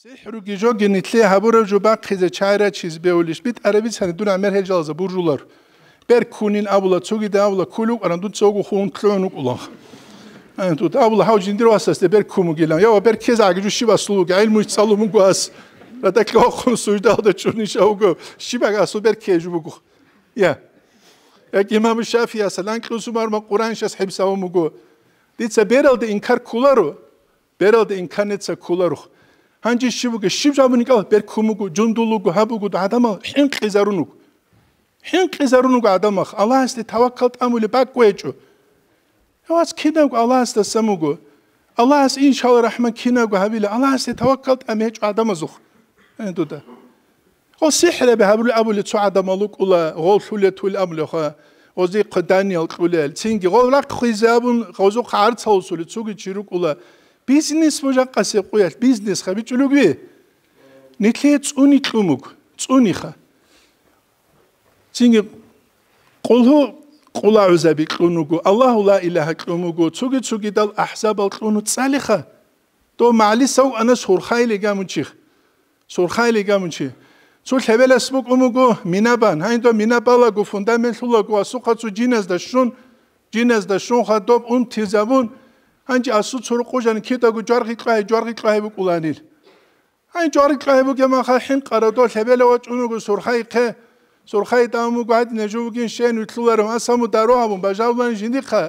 სიჰრუ გიჟოგინი თლე ჰაბურე ჯუბა ხიზე ჩაირა ჩიზ ბეულიშ ბიტ არები სანი დუნა მერ ჰელჯალზა ბურჟულარ ბერ ქუნინ აბულა ცოგი და აბულა ქულუ ყრან დუნ ცოგი ხუნ ქლონ უკულა ან თუ აბულა ჰაუ ჯინდი როასას და ბერ ქუმუ გილა ია ბერ ქეზა გიჟუ შიბა სულუ გაილ მუჩ სალუ მუგვას და და ქო ხუნ სუჯდა და ჩუნი შაუგო შიბა გა სუ ბერ ქეჟუ ბუგუ ია ეგ იმამ შაფია სალან ქუსუ მარმა ყურან შას ჰებსა მუგუ დიცა ბერალდი ინკარ ქულარო ბერალდი ინკანეცა ქულარო ханჯი შიბუგე შიბჟამუნიკა ბერქუმუგუ ჯუნდულუგუ ჰაბუგუ და ადამა ჰენ ყიზარუნუგ ჰენ ყიზარუნუგ ადამა ალაასტე თავაკალტამული ბაკუეჭუ ჰოას ქინაგუ ალაასტე სამუგუ ალაას ინშალა რაჰმან ქინაგუ ჰაბილი ალაასტე თავაკალტამეჭუ ადამა ზუხ ჰენ დუდა ო სიჰრე ბეჰაბული აბული ცუ ადამალუ კულა ღოლშულე თული აბული ხა ოზი ყდანიალ ყულელ ცინგი ღოლა ყიზაბუნ ღოზუ ხარცაუსული ცუგი ჩირუკულა ბიზნეს მოჟაყასე ყუეს ბიზნეს ხა ბიჭლუგვი ნიქლე წუნი წუმუკ წუნი ხა წინი ყულო ყულავზები ყუნუგო ალლაჰუ ლა ილაჰა ყუმუგო ცუგი ცუგი დალ აჰსაბალ ყუნუ წალი ხა თო მალი საუ ანა სურხაილი გამუჩი სურხაილი გამუჩი ცუ ლებელას მოყუმუგო მინაბან ჰაინდო მინაბალა გუ ფუნდამენტულა გუ ასუ ხა ცუ ჯინეს და შუნ ჯინეს და შუნ ხა დო უნ თიზავუნ ანჭა სუცურ ყუჟან ქიტაგუ ჯარღი ყაი ჯარღი ყაი ბულანილ აი ჯარი ყაი ბუ გემა ხა ჰიმ ყარადო ლებელე ვა ჭუნუგუ სურხაი ყე სურხაი დამუ გადი ნეჟუგინ შენ უთლურა მასამუ დარო ამუ ბაჟავან ჟინდი ხა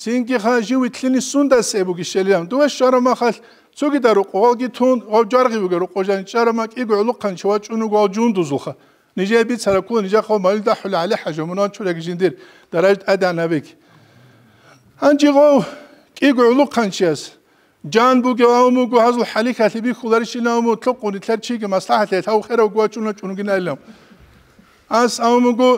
ცინკი ხა ჟი უთლინი სუნდა სებუ გიშელიამ დუა შარა მახალ ცუგი დარო ყოლგი თუნ ყავ ჯარღი ბუ გერო ყოჟან შარა მაკი გულუ ყან შვა ჭუნუგუ ვა ჯუნდუ ზულხა ნიჟე ბი ცარა ქუ ნიჟე ხო მალი და ჰულა ალი ჰაჟუ მუნა ჩურა გიჟინდი დარაჟ ადანა ბიქ ანჯი ყო კიგო ულუქანჩეს ჯან ბუგე ვამუ გუაზუ ჰალი ქათიბი ხულარი შინა ვამუ თოყუნი თერჩი კი მასლაჰათე თაუ ხერო გუაჩუნა ჩუნგინალამ ას ამუ გუ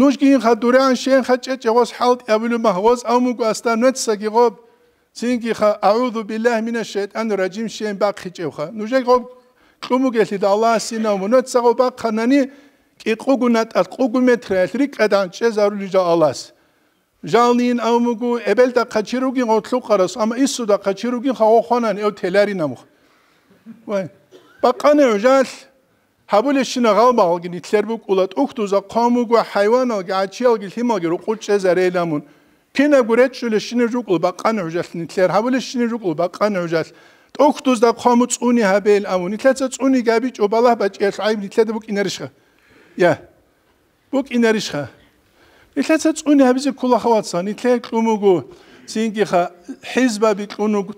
ნუშგინ ხატურან შენ ხაჭე ჭეგოს ჰალტ ავილუ მაჰოს ამუ გუ ასტა ნეცსა გიღო წინკი ხა აუზუ ბილაჰი მინა შეიტან რაჯიმ შენ ბაქი ჭევხა ნუშე გო კუმუ გესი და ალა სინა ვამუ ნეცსა გო ბაქ ხანანი კი ყუგუნატა ყუგუმეთრა ეს რი კადან შეზარული ჯა ალას ჟალნინ ამუგუ ებელ და ყაჩირუგინ ოთლუყარას ამა ისუ და ყაჩირუგინ ხაოხანან ეო თელარი ნამუ ვაი ბაყანე ჟალ ჰაბული შინა ღალმალგინ ითლერბუ ყულატ უხთუზა ყამუგუ ჰაივანო გაჩიალგი ჰიმოგი რუყუჭე ზარელამუნ ფინა გურეჩულე შინა ჟუყულ ბაყანე ჟალნი თლერ ჰაბული შინა ჟუყულ ბაყანე ჟალ ტოქთუზა ყამუ წუნი ჰაბელ ამუნ ითლაცა წუნი გაბი ჭობალა ბაჭი ეს აი ითლედებუ კინერიშხა ია ბუკ ინერიშხა ეთაცა წუნე აბიზე ქულახავაცან ითლე კუმუგუ წინგი ხა ჰიზბაბი კუნუგუ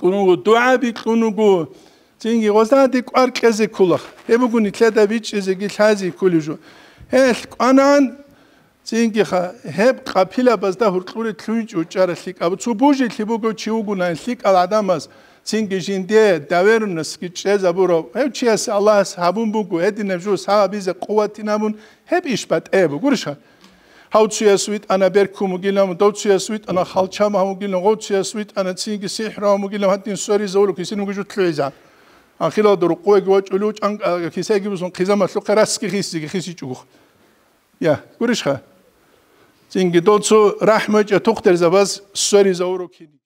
კუნუგუ დუაბი კუნუგუ წინგი ოსადი ყარკეზე ქულახ ემუგუნი თლედა ვიჩეზე გილაზი ქულიჟო ეს ყანან წინგი ხა ჰებ ყაფილაბას და ჰურკური თუნჭ უჭარა ლიკაბ ცუბუჟი ლიბუგუ ჩიუგუნა ლიკალ ადამას წინგი ჟინდე დავერნას კიჭეზა ბურო ეჩიას ალას ჰაბუნბუგუ ედინებ ჟო საბიზე ყუვათინამუნ ჰებ იშბატ ებუ გურშა ჰაუციას ვიტანა ბერკუმგილა მოდოციას ვიტანა ხალჩამა მოგილა ოციას ვიტანა ციგი სიჰრა მოგილა ჰატინ სვერი ზოლუ ქისინუ გუჯუ თლეზა ან ხილა დურ ყუე გვაჭულუ ჭან ქისეგი ბუსონ ქიზამა სულ ყერას კი ხისი ხისი ჭუგუ ია გურიშხა ციგი დოცუ რაჰმეჭა თუხტერ ზაბას სვერი ზოურო ქი